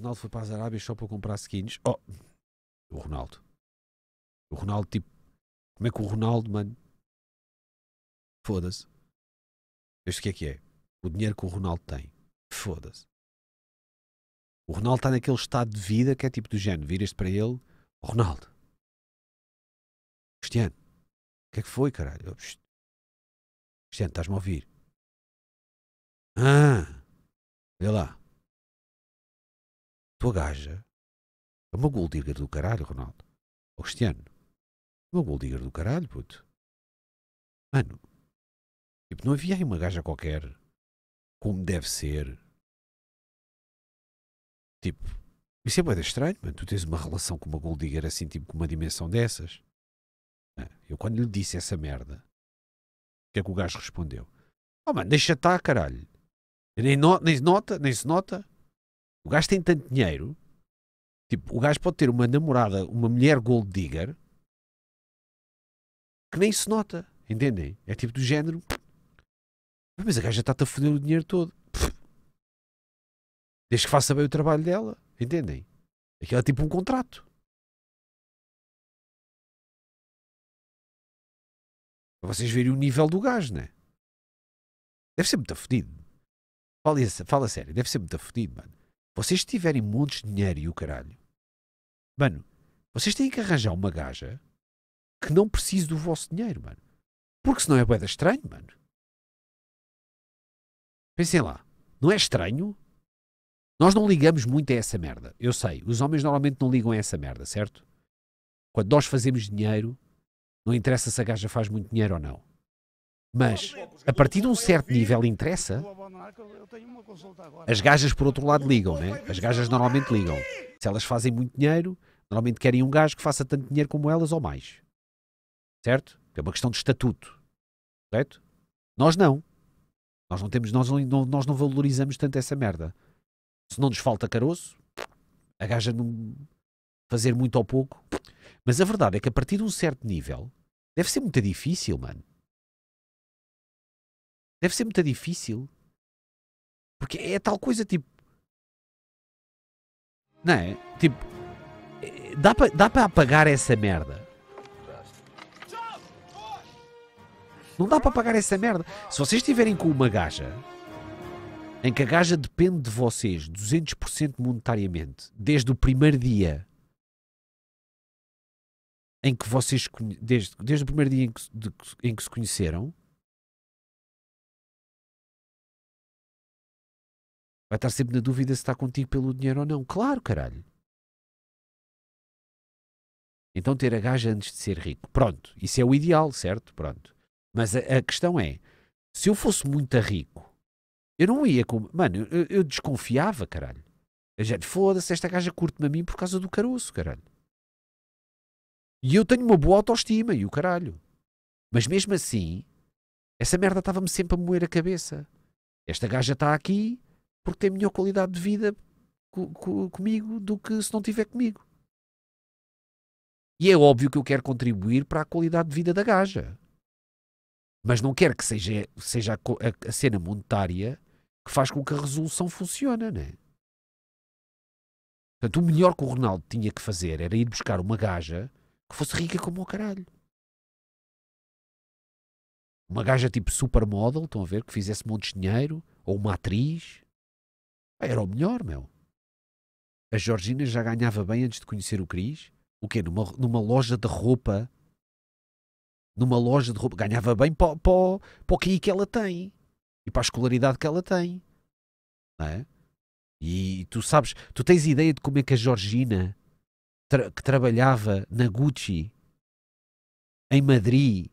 Ronaldo foi para as Arábias só para comprar skins. Oh, o Ronaldo. O Ronaldo, tipo, como é que o Ronaldo, mano, foda-se. Isto que é que é? O dinheiro que o Ronaldo tem, foda-se. O Ronaldo está naquele estado de vida que é tipo do género. Viras-te para ele, oh, Ronaldo, Cristiano, o que é que foi, caralho? Oh, Cristiano, estás-me a ouvir? Ah, olha lá. Tua gaja é uma golddigger do caralho, Ronaldo. Ou Cristiano. É uma golddigger do caralho, puto. Mano, tipo, não havia aí uma gaja qualquer como deve ser. Tipo, isso é muito estranho, mano. Tu tens uma relação com uma golddigger assim, tipo, com uma dimensão dessas. Ah, eu quando lhe disse essa merda, o que é que o gajo respondeu? Oh, mano, deixa estar, caralho. Nem, no, nem, nota, nem se nota. O gajo tem tanto dinheiro. Tipo, o gajo pode ter uma namorada, uma mulher gold digger, que nem se nota. Entendem? É tipo do género. Mas a gaja está-te a foder o dinheiro todo. Desde que faça bem o trabalho dela. Entendem? Aquilo é tipo um contrato. Para vocês verem o nível do gajo, né? Deve ser muito fodido. Fala, fala sério, deve ser muito fodido, mano. Vocês tiverem montes de dinheiro e o caralho. Mano, vocês têm que arranjar uma gaja que não precise do vosso dinheiro, mano. Porque senão é boeda estranho, mano. Pensem lá, não é estranho? Nós não ligamos muito a essa merda. Eu sei, os homens normalmente não ligam a essa merda, certo? Quando nós fazemos dinheiro, não interessa se a gaja faz muito dinheiro ou não. Mas, a partir de um certo nível, interessa. As gajas, por outro lado, ligam, né? As gajas normalmente ligam. Se elas fazem muito dinheiro, normalmente querem um gajo que faça tanto dinheiro como elas ou mais. Certo? É uma questão de estatuto. Certo? Nós não. Nós não temos, nós não, nós não valorizamos tanto essa merda. Se não nos falta caroço, a gaja não fazer muito ou pouco. Mas a verdade é que a partir de um certo nível, deve ser muito difícil, mano. Deve ser muito difícil. Porque é tal coisa, tipo. Não é? Tipo. Eh, dá para dá pra apagar essa merda. Não dá para apagar essa merda. Se vocês estiverem com uma gaja em que a gaja depende de vocês 200% monetariamente, desde o primeiro dia em que vocês desde, desde o primeiro dia em que, de, em que se conheceram, Vai estar sempre na dúvida se está contigo pelo dinheiro ou não. Claro, caralho. Então ter a gaja antes de ser rico. Pronto, isso é o ideal, certo? Pronto. Mas a, a questão é, se eu fosse muito rico, eu não ia com... Mano, eu, eu desconfiava, caralho. A gente, foda-se, esta gaja curte-me a mim por causa do caroço, caralho. E eu tenho uma boa autoestima e o caralho. Mas mesmo assim, essa merda estava-me sempre a moer a cabeça. Esta gaja está aqui, porque tem melhor qualidade de vida co co comigo do que se não tiver comigo. E é óbvio que eu quero contribuir para a qualidade de vida da gaja. Mas não quero que seja, seja a, a cena monetária que faz com que a resolução funcione, né? Portanto, o melhor que o Ronaldo tinha que fazer era ir buscar uma gaja que fosse rica como o caralho. Uma gaja tipo supermodel, estão a ver, que fizesse montes de dinheiro, ou uma atriz, era o melhor, meu. A Georgina já ganhava bem antes de conhecer o Cris. O quê? Numa, numa loja de roupa. Numa loja de roupa. Ganhava bem para, para, para o QI que ela tem. E para a escolaridade que ela tem. Não é? E tu sabes, tu tens ideia de como é que a Georgina, tra que trabalhava na Gucci, em Madrid,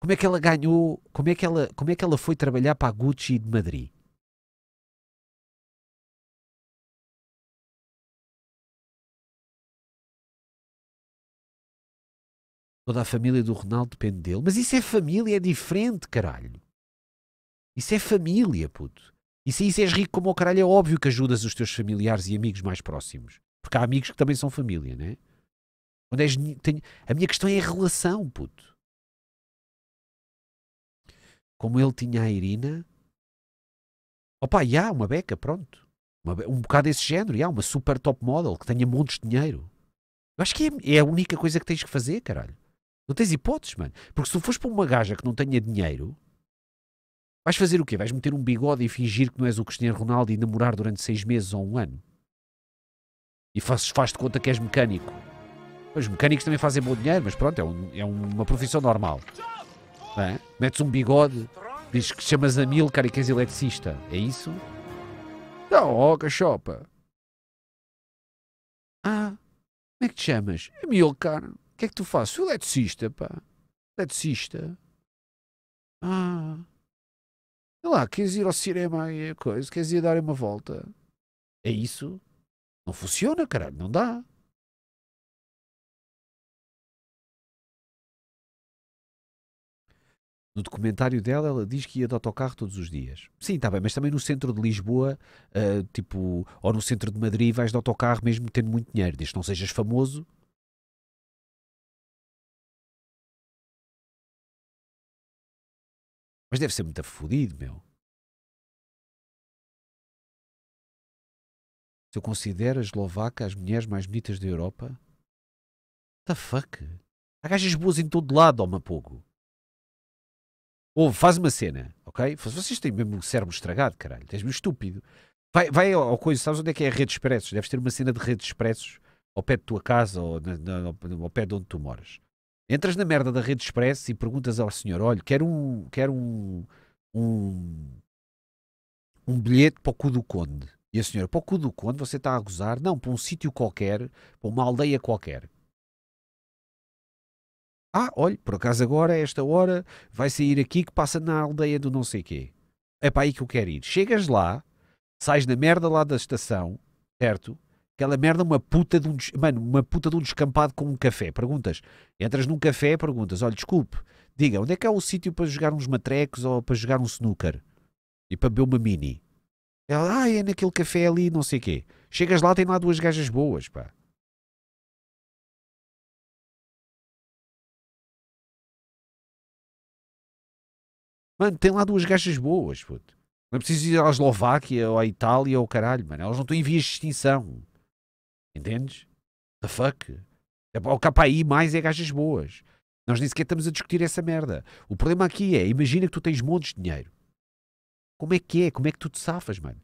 como é que ela ganhou, como é que ela, como é que ela foi trabalhar para a Gucci de Madrid? Toda a família do Ronaldo depende dele. Mas isso é família, é diferente, caralho. Isso é família, puto. E se isso és rico como o caralho, é óbvio que ajudas os teus familiares e amigos mais próximos. Porque há amigos que também são família, né? Quando és, tenho, a minha questão é a relação, puto. Como ele tinha a Irina. Opa, e há uma beca, pronto. Uma, um bocado desse género, e há uma super top model que tenha montes de dinheiro. Eu acho que é, é a única coisa que tens que fazer, caralho. Não tens hipóteses, mano. Porque se tu fores para uma gaja que não tenha dinheiro, vais fazer o quê? Vais meter um bigode e fingir que não és o Cristiano Ronaldo e namorar durante seis meses ou um ano? E fazes faz de conta que és mecânico. Os mecânicos também fazem bom dinheiro, mas pronto, é, um, é uma profissão normal. É? Metes um bigode, dizes que chamas a cara, e que és eletricista. É isso? Não, ó, oh, cachopa. Ah, como é que te chamas? É cara que é que tu fazes? Sou eletricista, pá. Eletricista. Ah. Sei lá, queres ir ao cinema e coisa? Queres ir dar uma volta? É isso? Não funciona, caralho, não dá. No documentário dela, ela diz que ia de autocarro todos os dias. Sim, está bem, mas também no centro de Lisboa, uh, tipo, ou no centro de Madrid, vais de autocarro mesmo tendo muito dinheiro. Diz que não sejas famoso, Mas deve ser muito fodido, meu. Se eu considero a Eslovaca as mulheres mais bonitas da Europa. What the fuck? Há gajas boas em todo lado, homem pouco. Ou faz uma cena, ok? Vocês têm mesmo o cérebro estragado, caralho. Tens mesmo estúpido. Vai, vai ao coisa, sabes onde é que é a rede expressos? Deves ter uma cena de rede de expressos ao pé de tua casa ou na, na, ao pé de onde tu moras. Entras na merda da rede expressa e perguntas ao senhor: olha, quero um. Quero um, um, um bilhete para o cu do Conde. E a senhora, para o cu do Conde, você está a gozar? Não, para um sítio qualquer, para uma aldeia qualquer. Ah, olha, por acaso agora, a esta hora, vai sair aqui que passa na aldeia do não sei quê. É para aí que eu quero ir. Chegas lá, sais na merda lá da estação, certo? Aquela merda, uma puta de um, mano, uma puta de um descampado com um café. Perguntas. Entras num café, perguntas: olha, desculpe, diga, onde é que é o sítio para jogar uns matrecos ou para jogar um snooker? E para beber uma mini? Ela, ah, é naquele café ali, não sei o quê. Chegas lá, tem lá duas gajas boas, pá. Mano, tem lá duas gajas boas, puto. Não é preciso ir à Eslováquia ou à Itália ou caralho, mano. Elas não estão em vias de extinção. Entendes? The fuck? É o KI mais é gajas boas. Nós nem sequer estamos a discutir essa merda. O problema aqui é, imagina que tu tens montes de dinheiro. Como é que é? Como é que tu te safas, mano?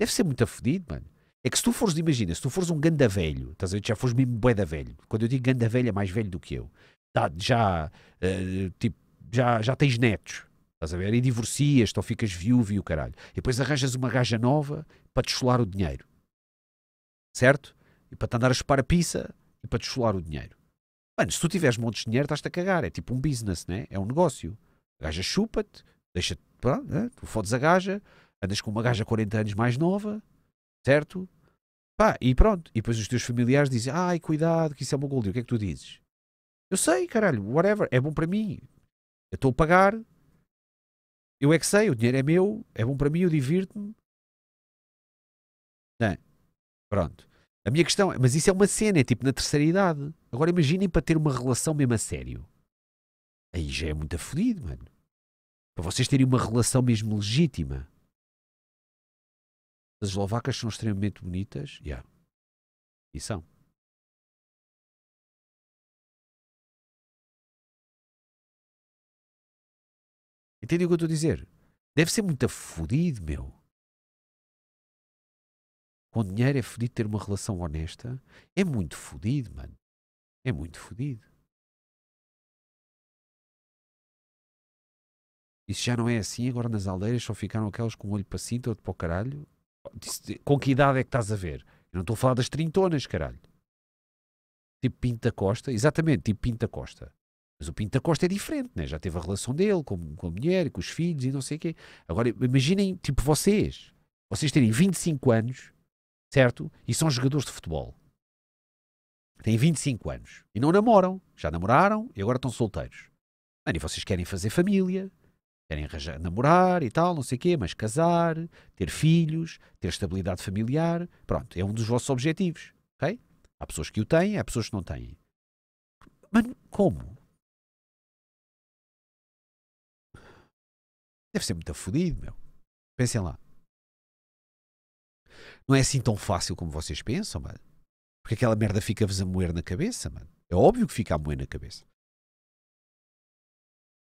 Deve ser muito afedido, mano. É que se tu fores, imagina, se tu fores um ganda velho, estás a ver, já fores mesmo boeda velho. Quando eu digo ganda velho é mais velho do que eu. Tá, já, uh, tipo, já, já tens netos, estás a ver, e divorcias então ou ficas viúvo e o caralho. E depois arranjas uma gaja nova para te cholar o dinheiro. Certo? e para te andar a chupar a pizza e para te chular o dinheiro. Mano, se tu tiveres montes de dinheiro, estás-te a cagar. É tipo um business, né? É um negócio. A gaja chupa-te, deixa-te, né? tu fodes a gaja, andas com uma gaja 40 anos mais nova, certo? Pá, e pronto. E depois os teus familiares dizem, ai, cuidado, que isso é uma goldia. O que é que tu dizes? Eu sei, caralho, whatever, é bom para mim. Eu estou a pagar, eu é que sei, o dinheiro é meu, é bom para mim, eu divirto-me. Não. Né? Pronto. A minha questão é, mas isso é uma cena, é tipo na terceira idade. Agora imaginem para ter uma relação mesmo a sério. Aí já é muito afodido, mano. Para vocês terem uma relação mesmo legítima. As eslovacas são extremamente bonitas. Yeah. E são. Entendem o que eu estou a dizer? Deve ser muito afodido, meu com dinheiro é fodido ter uma relação honesta. É muito fodido, mano. É muito fodido. Isso já não é assim, agora nas aldeias só ficaram aquelas com o olho para cinta, outro para o caralho. Com que idade é que estás a ver? Eu não estou a falar das trintonas, caralho. Tipo Pinta Costa, exatamente, tipo Pinta Costa. Mas o Pinta Costa é diferente, né? já teve a relação dele com, com a mulher e com os filhos e não sei o quê. Agora imaginem, tipo vocês, vocês terem 25 anos certo? E são jogadores de futebol. Têm 25 anos e não namoram, já namoraram e agora estão solteiros. Mano, e vocês querem fazer família, querem namorar e tal, não sei o quê, mas casar, ter filhos, ter estabilidade familiar, pronto, é um dos vossos objetivos, ok? Há pessoas que o têm, há pessoas que não têm. Mano, como? Deve ser muito afodido, meu. Pensem lá. Não é assim tão fácil como vocês pensam, mano. Porque aquela merda fica-vos a moer na cabeça, mano. É óbvio que fica a moer na cabeça.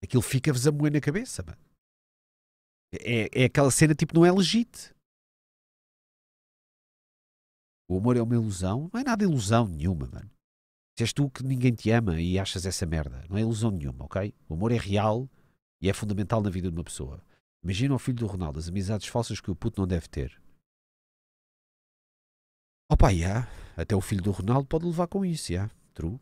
Aquilo fica-vos a moer na cabeça, mano. É, é aquela cena tipo, não é legítimo. O amor é uma ilusão. Não é nada ilusão nenhuma, mano. Se és tu que ninguém te ama e achas essa merda, não é ilusão nenhuma, ok? O amor é real e é fundamental na vida de uma pessoa. Imagina o filho do Ronaldo, as amizades falsas que o puto não deve ter. Opa, yeah. até o filho do Ronaldo pode levar com isso, yeah. true.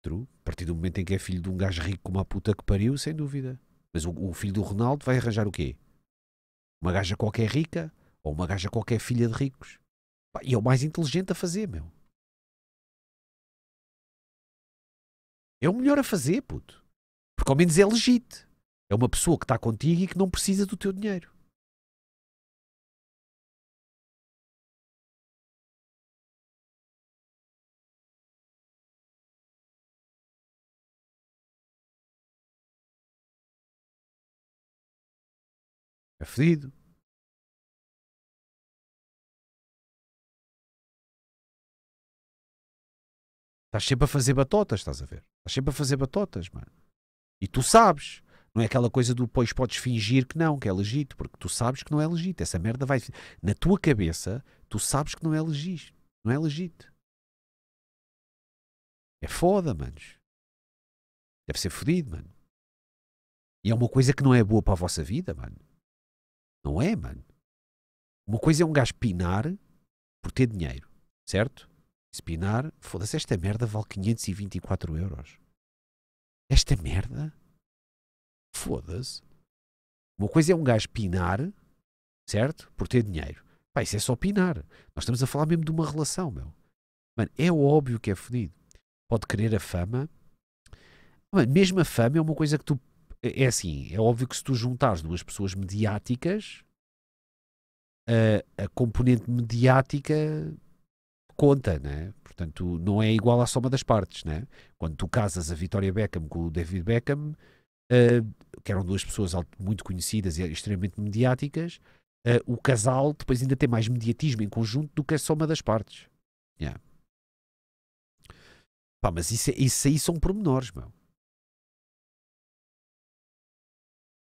True. A partir do momento em que é filho de um gajo rico como a puta que pariu, sem dúvida. Mas o, o filho do Ronaldo vai arranjar o quê? Uma gaja qualquer rica ou uma gaja qualquer filha de ricos. e é o mais inteligente a fazer, meu. É o melhor a fazer, puto. Porque ao menos é legítimo. É uma pessoa que está contigo e que não precisa do teu dinheiro. É fedido. Estás sempre a fazer batotas, estás a ver? Estás sempre a fazer batotas, mano. E tu sabes. Não é aquela coisa do pois podes fingir que não, que é legítimo, porque tu sabes que não é legítimo. Essa merda vai. Na tua cabeça, tu sabes que não é legítimo. Não é legítimo. É foda, manos. Deve ser fodido, mano. E é uma coisa que não é boa para a vossa vida, mano. Não é, mano? Uma coisa é um gajo pinar por ter dinheiro, certo? Se pinar, foda-se, esta merda vale 524 euros. Esta merda? Foda-se. Uma coisa é um gajo pinar, certo? Por ter dinheiro. Pá, isso é só pinar. Nós estamos a falar mesmo de uma relação, meu. Mano, é óbvio que é fodido. Pode querer a fama. Mano, mesmo a fama é uma coisa que tu é, é assim, é óbvio que se tu juntares duas pessoas mediáticas, a, a componente mediática conta, né? Portanto, não é igual à soma das partes, né? Quando tu casas a Vitória Beckham com o David Beckham, uh, que eram duas pessoas muito conhecidas e extremamente mediáticas, uh, o casal depois ainda tem mais mediatismo em conjunto do que a soma das partes. Yeah. Pá, mas isso, é, isso aí são pormenores, meu.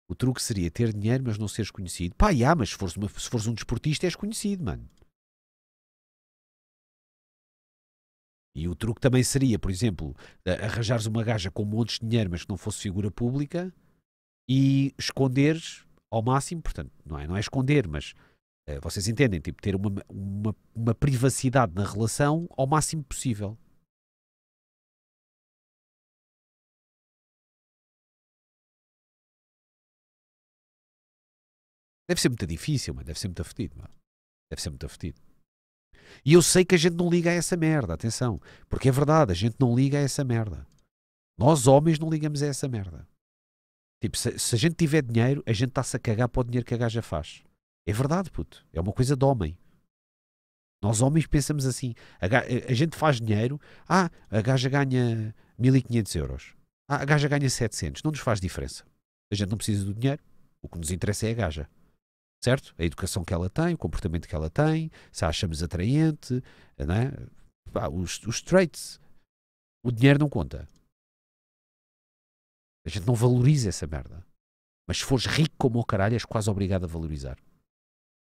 O truque seria ter dinheiro, mas não seres conhecido. Pá, já, mas se fores, uma, se fores um desportista és conhecido, mano. E o truque também seria, por exemplo, arranjares uma gaja com montes de dinheiro, mas que não fosse figura pública e esconderes ao máximo, portanto, não é, não é esconder, mas uh, vocês entendem, tipo, ter uma, uma, uma privacidade na relação ao máximo possível. Deve ser muito difícil, mas deve ser muito fedido. Deve ser muito fedido. E eu sei que a gente não liga a essa merda, atenção. Porque é verdade, a gente não liga a essa merda. Nós homens não ligamos a essa merda. Tipo, se, se a gente tiver dinheiro, a gente está-se a cagar para o dinheiro que a gaja faz. É verdade, puto. É uma coisa de homem. Nós homens pensamos assim. A, a, a gente faz dinheiro. Ah, a gaja ganha 1500 euros. Ah, a gaja ganha 700. Não nos faz diferença. A gente não precisa do dinheiro. O que nos interessa é a gaja certo? A educação que ela tem, o comportamento que ela tem, se a achamos atraente, né Pá, os, os traits. O dinheiro não conta. A gente não valoriza essa merda. Mas se fores rico como o caralho, és quase obrigado a valorizar.